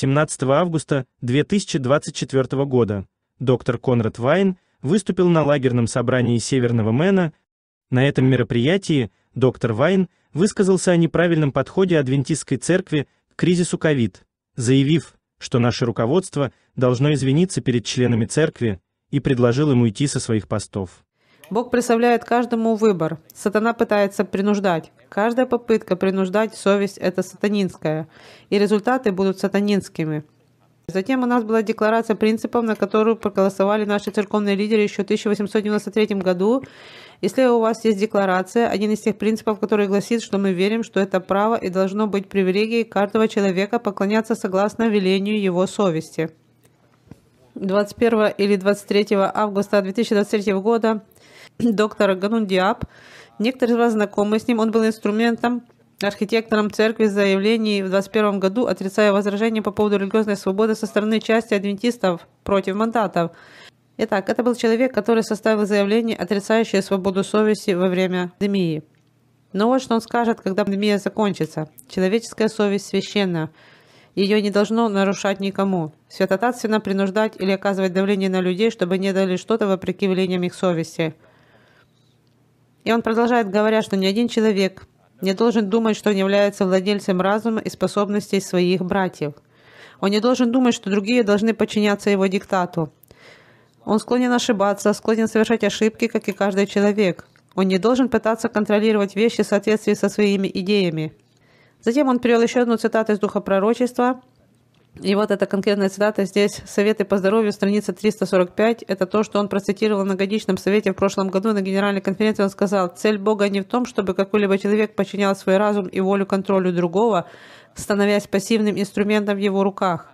17 августа 2024 года доктор Конрад Вайн выступил на лагерном собрании Северного Мэна. На этом мероприятии доктор Вайн высказался о неправильном подходе адвентистской церкви к кризису COVID, заявив, что наше руководство должно извиниться перед членами церкви и предложил им уйти со своих постов. Бог представляет каждому выбор. Сатана пытается принуждать. Каждая попытка принуждать совесть – это сатанинская. И результаты будут сатанинскими. Затем у нас была декларация принципов, на которую проголосовали наши церковные лидеры еще в 1893 году. Если у вас есть декларация, один из тех принципов, который гласит, что мы верим, что это право и должно быть привилегией каждого человека поклоняться согласно велению его совести. 21 или 23 августа 2023 года доктора Ганундиаб. Некоторые из вас знакомы с ним. Он был инструментом, архитектором церкви заявлений в 2021 году, отрицая возражения по поводу религиозной свободы со стороны части адвентистов против мандатов. Итак, это был человек, который составил заявление, отрицающее свободу совести во время пандемии. Но вот что он скажет, когда пандемия закончится. Человеческая совесть священна. Ее не должно нарушать никому. Святотатственно принуждать или оказывать давление на людей, чтобы не дали что-то вопреки велениям их совести – и он продолжает, говоря, что ни один человек не должен думать, что он является владельцем разума и способностей своих братьев. Он не должен думать, что другие должны подчиняться его диктату. Он склонен ошибаться, склонен совершать ошибки, как и каждый человек. Он не должен пытаться контролировать вещи в соответствии со своими идеями. Затем он привел еще одну цитату из Духа Пророчества – и вот эта конкретная цитата здесь, «Советы по здоровью», страница 345, это то, что он процитировал на годичном совете в прошлом году на генеральной конференции, он сказал, «Цель Бога не в том, чтобы какой-либо человек подчинял свой разум и волю контролю другого, становясь пассивным инструментом в его руках.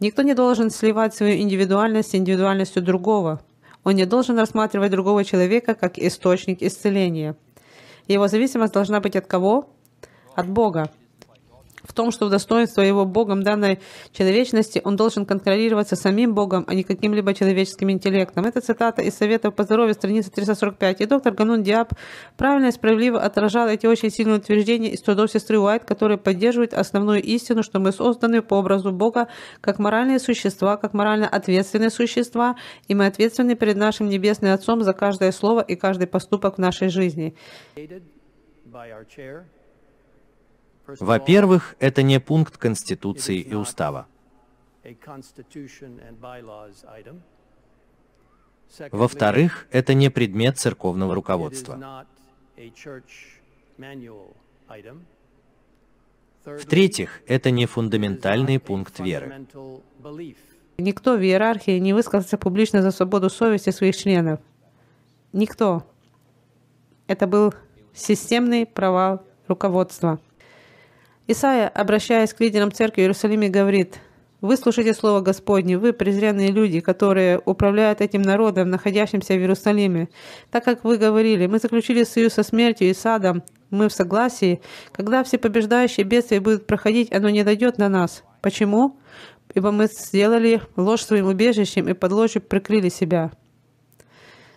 Никто не должен сливать свою индивидуальность с индивидуальностью другого. Он не должен рассматривать другого человека как источник исцеления. Его зависимость должна быть от кого? От Бога в том, что в достоинство его Богом данной человечности он должен контролироваться самим Богом, а не каким-либо человеческим интеллектом. Это цитата из Совета по здоровью, страница 345. И доктор Ганун Диаб правильно и справедливо отражал эти очень сильные утверждения из трудов сестры Уайт, которые поддерживают основную истину, что мы созданы по образу Бога как моральные существа, как морально ответственные существа, и мы ответственны перед нашим Небесным Отцом за каждое слово и каждый поступок в нашей жизни. by our chair во-первых, это не пункт Конституции и Устава. Во-вторых, это не предмет церковного руководства. В-третьих, это не фундаментальный пункт веры. Никто в иерархии не высказался публично за свободу совести своих членов. Никто. Это был системный провал руководства. Исаия, обращаясь к лидерам церкви в Иерусалиме, говорит, «Выслушайте Слово Господне, вы презренные люди, которые управляют этим народом, находящимся в Иерусалиме. Так как вы говорили, мы заключили союз со смертью и садом, мы в согласии. Когда все побеждающие бедствия будут проходить, оно не дойдет на нас. Почему? Ибо мы сделали ложь своим убежищем и под ложью прикрыли себя».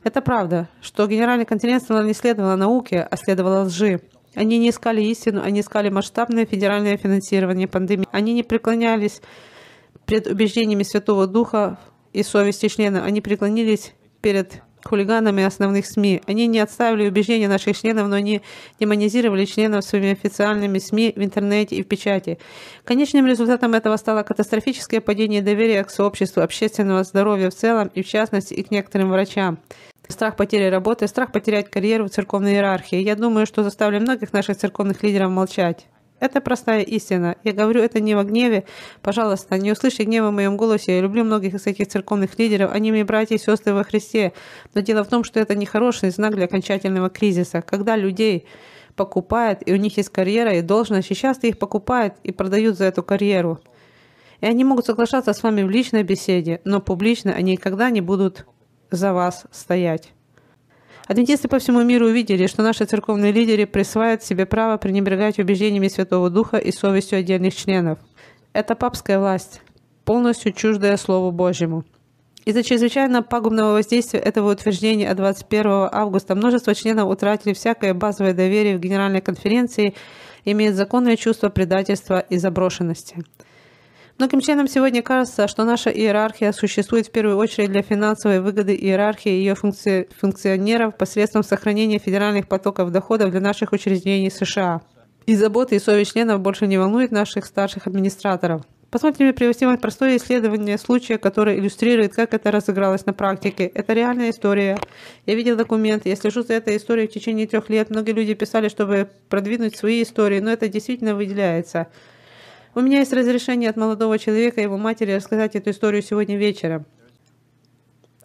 Это правда, что Генеральный континент не следовало науке, а следовало лжи. Они не искали истину, они искали масштабное федеральное финансирование пандемии. Они не преклонялись пред убеждениями Святого Духа и совести членов. Они преклонились перед хулиганами основных СМИ. Они не отставили убеждения наших членов, но они демонизировали членов своими официальными СМИ в интернете и в печати. Конечным результатом этого стало катастрофическое падение доверия к сообществу, общественного здоровья в целом и в частности и к некоторым врачам. Страх потери работы, страх потерять карьеру в церковной иерархии. Я думаю, что заставили многих наших церковных лидеров молчать. Это простая истина. Я говорю это не во гневе. Пожалуйста, не услышьте гнева в моем голосе. Я люблю многих из этих церковных лидеров. Они мои братья и сестры во Христе. Но дело в том, что это нехороший знак для окончательного кризиса. Когда людей покупают, и у них есть карьера и должность, и часто их покупают и продают за эту карьеру. И они могут соглашаться с вами в личной беседе, но публично они никогда не будут за вас стоять. Адвентисты по всему миру увидели, что наши церковные лидеры присваивают себе право пренебрегать убеждениями Святого Духа и совестью отдельных членов. Это папская власть, полностью чуждая Слову Божьему. Из-за чрезвычайно пагубного воздействия этого утверждения 21 августа множество членов утратили всякое базовое доверие в Генеральной конференции, имеют законное чувство предательства и заброшенности. Многим членам сегодня кажется, что наша иерархия существует в первую очередь для финансовой выгоды иерархии и ее функци- функционеров посредством сохранения федеральных потоков доходов для наших учреждений США. И заботы и совесть членов больше не волнуют наших старших администраторов. Позвольте мне привести вам простое исследование случая, которое иллюстрирует, как это разыгралось на практике. Это реальная история. Я видел документ, я слежу за этой историей в течение трех лет. Многие люди писали, чтобы продвинуть свои истории, но это действительно выделяется. У меня есть разрешение от молодого человека и его матери рассказать эту историю сегодня вечером.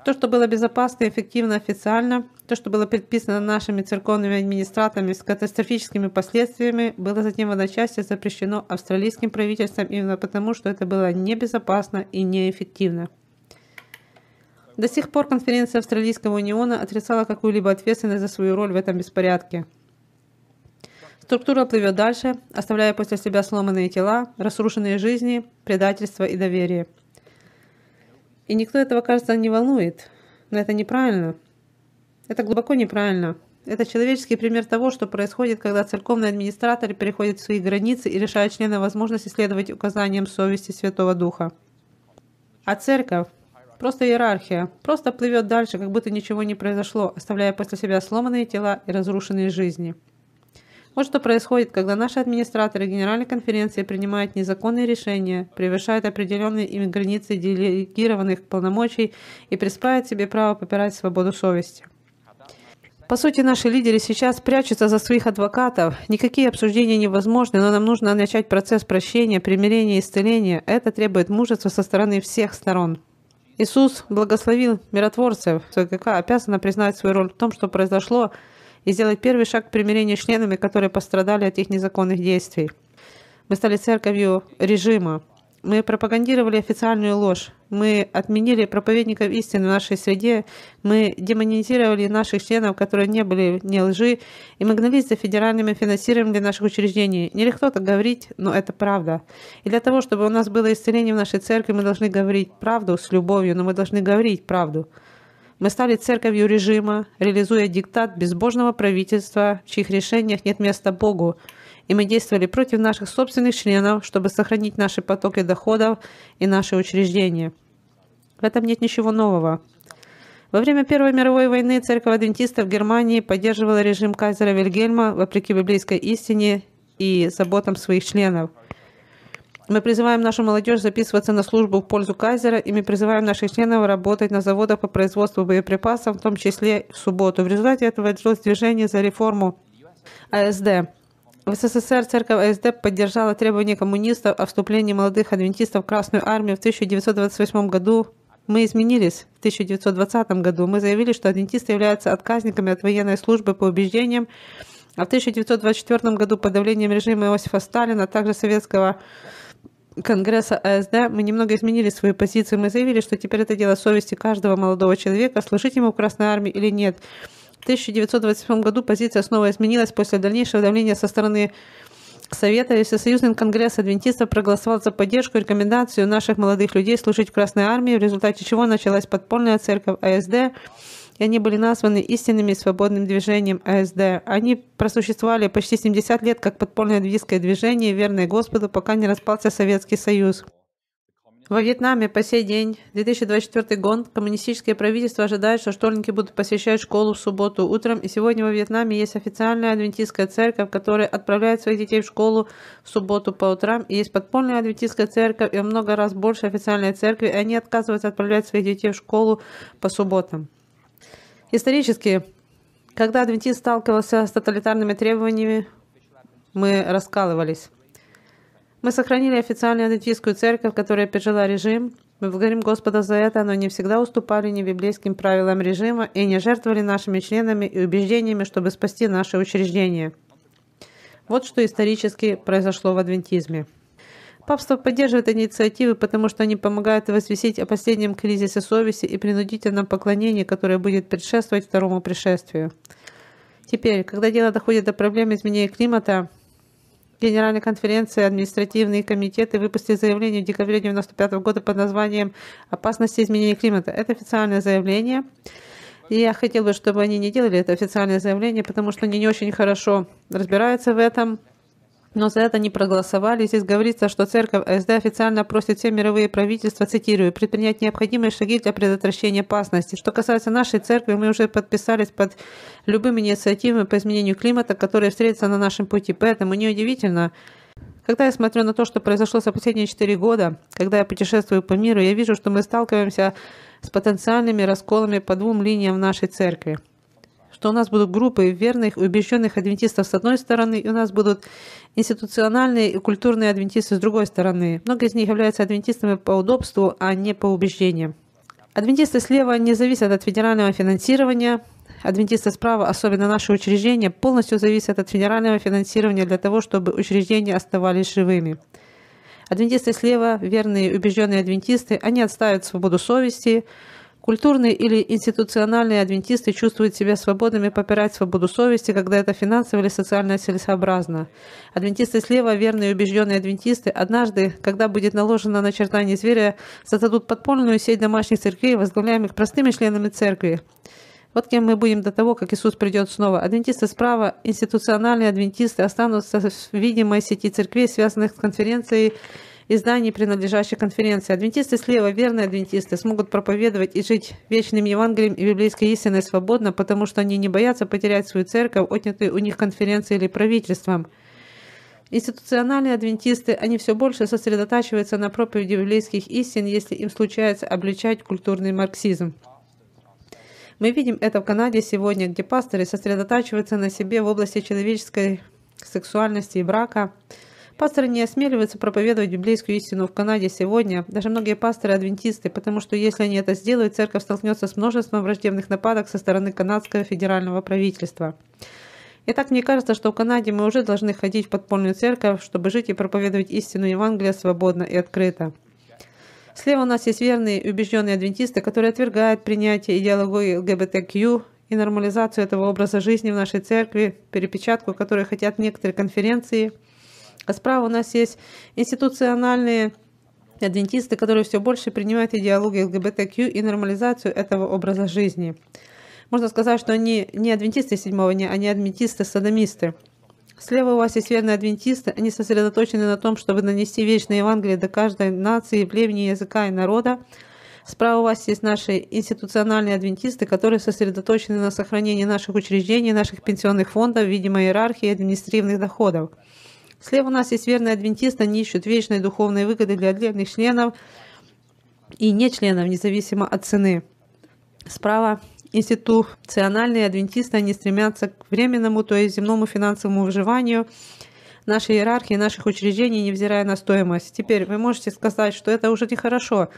То, что было безопасно, эффективно, официально, то, что было предписано нашими церковными администраторами с катастрофическими последствиями, было затем в одночасье запрещено австралийским правительством именно потому, что это было небезопасно и неэффективно. До сих пор конференция Австралийского униона отрицала какую-либо ответственность за свою роль в этом беспорядке. Структура плывет дальше, оставляя после себя сломанные тела, разрушенные жизни, предательство и доверие. И никто этого, кажется, не волнует. Но это неправильно. Это глубоко неправильно. Это человеческий пример того, что происходит, когда церковный администратор переходит свои границы и решают членам возможности следовать указаниям совести Святого Духа. А церковь – просто иерархия, просто плывет дальше, как будто ничего не произошло, оставляя после себя сломанные тела и разрушенные жизни. Вот что происходит, когда наши администраторы Генеральной конференции принимают незаконные решения, превышают определенные ими границы делегированных полномочий и присваивают себе право попирать свободу совести. По сути, наши лидеры сейчас прячутся за своих адвокатов. Никакие обсуждения невозможны, но нам нужно начать процесс прощения, примирения и исцеления. Это требует мужества со стороны всех сторон. Иисус благословил миротворцев. ЦКК обязана признать свою роль в том, что произошло, и сделать первый шаг к примирению с членами, которые пострадали от их незаконных действий. Мы стали церковью режима. Мы пропагандировали официальную ложь. Мы отменили проповедников истины в нашей среде. Мы демонизировали наших членов, которые не были не лжи. И мы гнались за федеральными финансированием для наших учреждений. Нелегко так говорить, но это правда. И для того, чтобы у нас было исцеление в нашей церкви, мы должны говорить правду с любовью, но мы должны говорить правду. Мы стали церковью режима, реализуя диктат безбожного правительства, в чьих решениях нет места Богу, и мы действовали против наших собственных членов, чтобы сохранить наши потоки доходов и наши учреждения. В этом нет ничего нового. Во время Первой мировой войны церковь адвентистов в Германии поддерживала режим кайзера Вильгельма вопреки библейской истине и заботам своих членов – мы призываем нашу молодежь записываться на службу в пользу Кайзера, и мы призываем наших членов работать на заводах по производству боеприпасов, в том числе в субботу. В результате этого началось движение за реформу АСД. В СССР церковь АСД поддержала требования коммунистов о вступлении молодых адвентистов в Красную Армию в 1928 году. Мы изменились в 1920 году. Мы заявили, что адвентисты являются отказниками от военной службы по убеждениям, а в 1924 году под давлением режима Иосифа Сталина, а также советского Конгресса АСД мы немного изменили свою позицию. Мы заявили, что теперь это дело совести каждого молодого человека, служить ему в Красной Армии или нет. В 1927 году позиция снова изменилась после дальнейшего давления со стороны Совета и Всесоюзный конгресс адвентистов проголосовал за поддержку и рекомендацию наших молодых людей служить в Красной Армии, в результате чего началась подпольная церковь АСД, и они были названы истинными свободным движением АСД. Они просуществовали почти 70 лет как подпольное адвистское движение, верное Господу, пока не распался Советский Союз. Во Вьетнаме по сей день, 2024 год, коммунистическое правительство ожидает, что школьники будут посещать школу в субботу утром, и сегодня во Вьетнаме есть официальная адвентистская церковь, которая отправляет своих детей в школу в субботу по утрам, и есть подпольная адвентистская церковь, и много раз больше официальной церкви, и они отказываются отправлять своих детей в школу по субботам. Исторически, когда адвентист сталкивался с тоталитарными требованиями, мы раскалывались. Мы сохранили официальную адвентистскую церковь, которая пережила режим. Мы благодарим Господа за это, но не всегда уступали ни библейским правилам режима и не жертвовали нашими членами и убеждениями, чтобы спасти наше учреждение. Вот что исторически произошло в адвентизме. Папство поддерживает инициативы, потому что они помогают возвестить о последнем кризисе совести и принудительном поклонении, которое будет предшествовать второму пришествию. Теперь, когда дело доходит до проблем изменения климата, Генеральная конференция, административные комитеты выпустили заявление в декабре 1995 года под названием «Опасности изменения климата». Это официальное заявление. И я хотел бы, чтобы они не делали это официальное заявление, потому что они не очень хорошо разбираются в этом но за это не проголосовали. Здесь говорится, что церковь СД официально просит все мировые правительства, цитирую, предпринять необходимые шаги для предотвращения опасности. Что касается нашей церкви, мы уже подписались под любыми инициативами по изменению климата, которые встретятся на нашем пути. Поэтому неудивительно, когда я смотрю на то, что произошло за последние четыре года, когда я путешествую по миру, я вижу, что мы сталкиваемся с потенциальными расколами по двум линиям в нашей церкви что у нас будут группы верных и убежденных адвентистов с одной стороны, и у нас будут институциональные и культурные адвентисты с другой стороны. многие из них являются адвентистами по удобству, а не по убеждениям. Адвентисты слева не зависят от федерального финансирования. Адвентисты справа, особенно наши учреждения, полностью зависят от федерального финансирования для того, чтобы учреждения оставались живыми. Адвентисты слева, верные, убежденные адвентисты, они отстаивают свободу совести, Культурные или институциональные адвентисты чувствуют себя свободными попирать свободу совести, когда это финансово или социально целесообразно. Адвентисты слева, верные и убежденные адвентисты, однажды, когда будет наложено начертание зверя, создадут подпольную сеть домашних церквей, возглавляемых простыми членами церкви. Вот кем мы будем до того, как Иисус придет снова. Адвентисты справа, институциональные адвентисты останутся в видимой сети церквей, связанных с конференцией изданий, принадлежащих конференции. Адвентисты слева, верные адвентисты, смогут проповедовать и жить вечным Евангелием и библейской истиной свободно, потому что они не боятся потерять свою церковь, отнятую у них конференцией или правительством. Институциональные адвентисты, они все больше сосредотачиваются на проповеди библейских истин, если им случается обличать культурный марксизм. Мы видим это в Канаде сегодня, где пасторы сосредотачиваются на себе в области человеческой сексуальности и брака, Пасторы не осмеливаются проповедовать библейскую истину в Канаде сегодня, даже многие пасторы-адвентисты, потому что если они это сделают, церковь столкнется с множеством враждебных нападок со стороны канадского федерального правительства. Итак, мне кажется, что в Канаде мы уже должны ходить в подпольную церковь, чтобы жить и проповедовать истину Евангелия свободно и открыто. Слева у нас есть верные и убежденные адвентисты, которые отвергают принятие идеологии ЛГБТК и нормализацию этого образа жизни в нашей церкви, перепечатку, которую хотят некоторые конференции – справа у нас есть институциональные адвентисты, которые все больше принимают идеологию ЛГБТК и нормализацию этого образа жизни. Можно сказать, что они не адвентисты седьмого дня, они адвентисты-садомисты. Слева у вас есть верные адвентисты, они сосредоточены на том, чтобы нанести вечное Евангелие до каждой нации, племени, языка и народа. Справа у вас есть наши институциональные адвентисты, которые сосредоточены на сохранении наших учреждений, наших пенсионных фондов, видимо, иерархии и административных доходов. Слева у нас есть верные адвентисты, они ищут вечные духовные выгоды для отдельных членов и не членов, независимо от цены. Справа институциональные адвентисты, они стремятся к временному, то есть земному финансовому выживанию нашей иерархии, наших учреждений, невзирая на стоимость. Теперь вы можете сказать, что это уже нехорошо.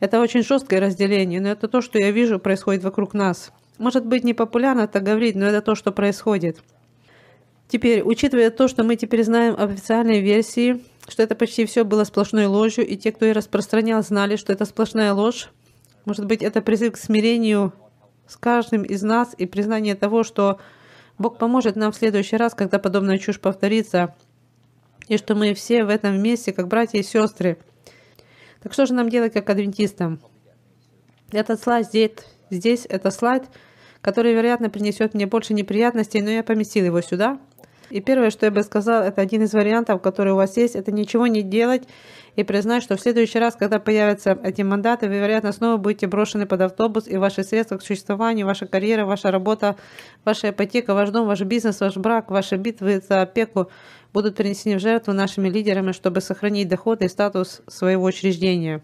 Это очень жесткое разделение, но это то, что я вижу, происходит вокруг нас. Может быть, непопулярно это говорить, но это то, что происходит. Теперь, учитывая то, что мы теперь знаем об официальной версии, что это почти все было сплошной ложью, и те, кто ее распространял, знали, что это сплошная ложь. Может быть, это призыв к смирению с каждым из нас и признание того, что Бог поможет нам в следующий раз, когда подобная чушь повторится, и что мы все в этом месте, как братья и сестры. Так что же нам делать, как адвентистам? Этот слайд здесь, здесь это слайд, который, вероятно, принесет мне больше неприятностей, но я поместил его сюда – и первое, что я бы сказал, это один из вариантов, который у вас есть, это ничего не делать и признать, что в следующий раз, когда появятся эти мандаты, вы, вероятно, снова будете брошены под автобус, и ваши средства к существованию, ваша карьера, ваша работа, ваша ипотека, ваш дом, ваш бизнес, ваш брак, ваши битвы за опеку будут принесены в жертву нашими лидерами, чтобы сохранить доход и статус своего учреждения.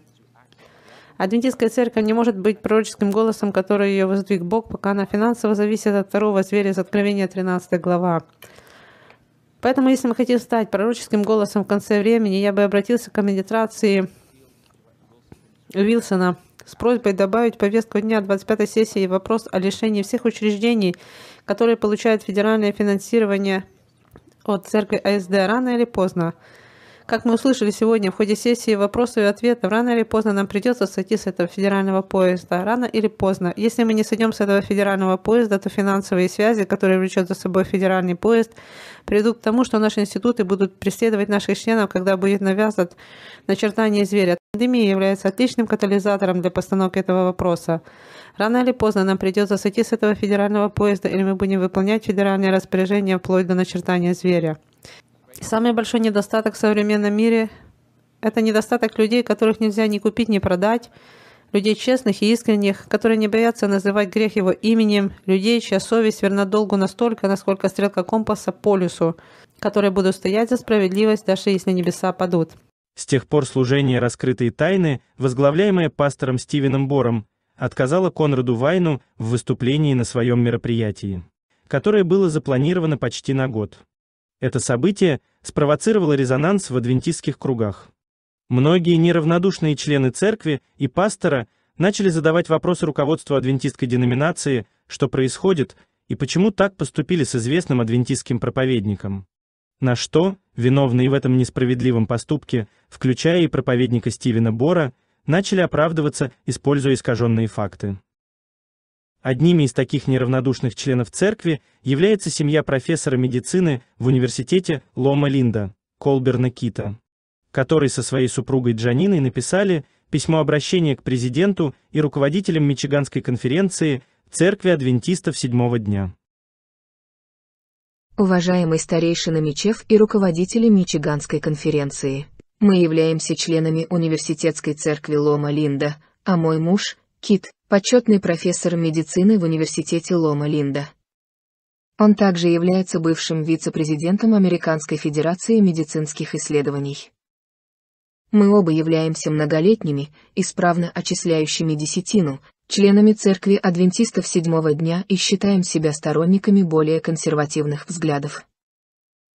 Адвентистская церковь не может быть пророческим голосом, который ее воздвиг Бог, пока она финансово зависит от второго зверя из Откровения 13 глава. Поэтому, если мы хотим стать пророческим голосом в конце времени, я бы обратился к медитации Уилсона с просьбой добавить повестку дня 25 сессии вопрос о лишении всех учреждений, которые получают федеральное финансирование от церкви АСД рано или поздно. Как мы услышали сегодня в ходе сессии вопросов и ответов, рано или поздно нам придется сойти с этого федерального поезда. Рано или поздно. Если мы не сойдем с этого федерального поезда, то финансовые связи, которые влечет за собой федеральный поезд, приведут к тому, что наши институты будут преследовать наших членов, когда будет навязан начертание зверя. Пандемия является отличным катализатором для постановки этого вопроса. Рано или поздно нам придется сойти с этого федерального поезда, или мы будем выполнять федеральные распоряжения вплоть до начертания зверя. Самый большой недостаток в современном мире – это недостаток людей, которых нельзя ни купить, ни продать, людей честных и искренних, которые не боятся называть грех его именем, людей, чья совесть верна долгу настолько, насколько стрелка компаса полюсу, которые будут стоять за справедливость, даже если небеса падут. С тех пор служение «Раскрытые тайны», возглавляемое пастором Стивеном Бором, отказало Конраду Вайну в выступлении на своем мероприятии, которое было запланировано почти на год. Это событие спровоцировало резонанс в адвентистских кругах. Многие неравнодушные члены церкви и пастора начали задавать вопросы руководству адвентистской деноминации, что происходит и почему так поступили с известным адвентистским проповедником. На что, виновные в этом несправедливом поступке, включая и проповедника Стивена Бора, начали оправдываться, используя искаженные факты. Одними из таких неравнодушных членов церкви является семья профессора медицины в университете Лома-Линда, Колберна Кита, который со своей супругой Джаниной написали письмо обращения к президенту и руководителям Мичиганской конференции Церкви адвентистов седьмого дня. Уважаемый старейшина Мичев и руководители Мичиганской конференции, мы являемся членами университетской церкви Лома Линда, а мой муж, Кит, почетный профессор медицины в университете Лома-Линда. Он также является бывшим вице-президентом Американской Федерации медицинских исследований. Мы оба являемся многолетними, исправно отчисляющими десятину, членами церкви адвентистов седьмого дня и считаем себя сторонниками более консервативных взглядов.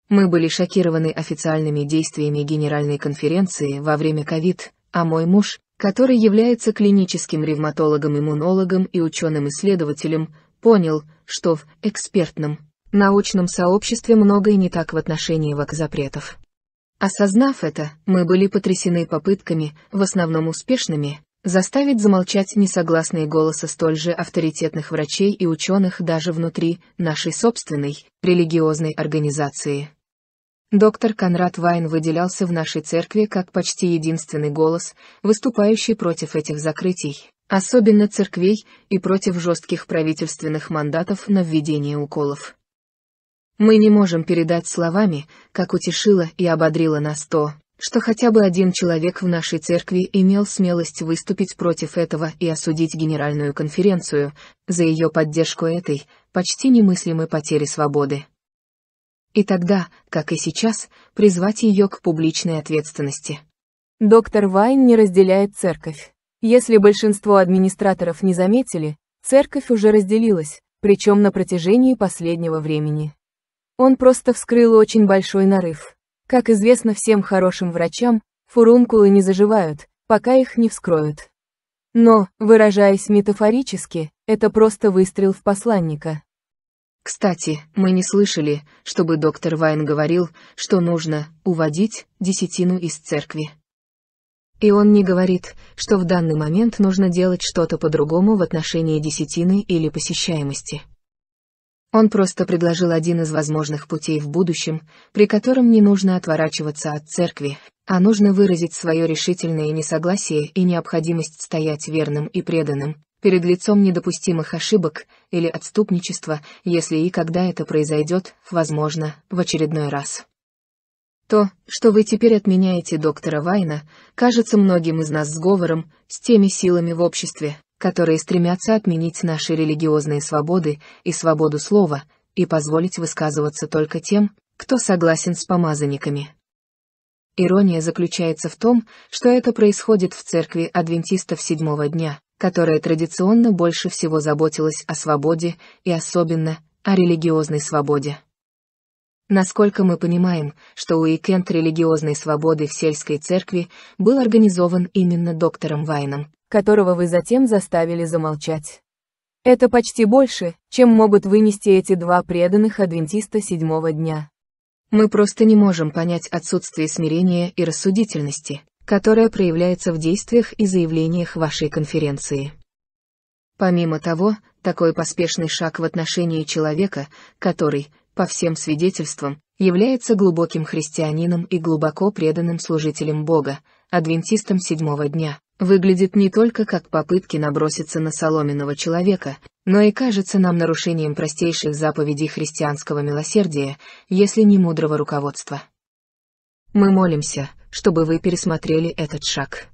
Мы были шокированы официальными действиями Генеральной конференции во время ковид, а мой муж, который является клиническим ревматологом-иммунологом и ученым-исследователем, понял, что в экспертном научном сообществе многое не так в отношении вакзапретов. Осознав это, мы были потрясены попытками, в основном успешными, заставить замолчать несогласные голоса столь же авторитетных врачей и ученых даже внутри нашей собственной религиозной организации. Доктор Конрад Вайн выделялся в нашей церкви как почти единственный голос, выступающий против этих закрытий, особенно церквей и против жестких правительственных мандатов на введение уколов. Мы не можем передать словами, как утешило и ободрило нас то, что хотя бы один человек в нашей церкви имел смелость выступить против этого и осудить Генеральную конференцию за ее поддержку этой, почти немыслимой потери свободы и тогда, как и сейчас, призвать ее к публичной ответственности. Доктор Вайн не разделяет церковь. Если большинство администраторов не заметили, церковь уже разделилась, причем на протяжении последнего времени. Он просто вскрыл очень большой нарыв. Как известно всем хорошим врачам, фурункулы не заживают, пока их не вскроют. Но, выражаясь метафорически, это просто выстрел в посланника. Кстати, мы не слышали, чтобы доктор Вайн говорил, что нужно уводить десятину из церкви. И он не говорит, что в данный момент нужно делать что-то по-другому в отношении десятины или посещаемости. Он просто предложил один из возможных путей в будущем, при котором не нужно отворачиваться от церкви, а нужно выразить свое решительное несогласие и необходимость стоять верным и преданным, перед лицом недопустимых ошибок или отступничества, если и когда это произойдет, возможно, в очередной раз. То, что вы теперь отменяете доктора Вайна, кажется многим из нас сговором с теми силами в обществе, которые стремятся отменить наши религиозные свободы и свободу слова и позволить высказываться только тем, кто согласен с помазанниками. Ирония заключается в том, что это происходит в церкви адвентистов седьмого дня, которая традиционно больше всего заботилась о свободе и особенно о религиозной свободе. Насколько мы понимаем, что уикенд религиозной свободы в сельской церкви был организован именно доктором Вайном, которого вы затем заставили замолчать. Это почти больше, чем могут вынести эти два преданных адвентиста седьмого дня. Мы просто не можем понять отсутствие смирения и рассудительности, которая проявляется в действиях и заявлениях вашей конференции. Помимо того, такой поспешный шаг в отношении человека, который, по всем свидетельствам, является глубоким христианином и глубоко преданным служителем Бога, адвентистом седьмого дня, выглядит не только как попытки наброситься на соломенного человека, но и кажется нам нарушением простейших заповедей христианского милосердия, если не мудрого руководства. Мы молимся, чтобы вы пересмотрели этот шаг.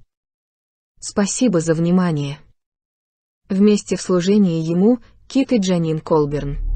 Спасибо за внимание. Вместе в служении ему Кит и Джанин Колберн.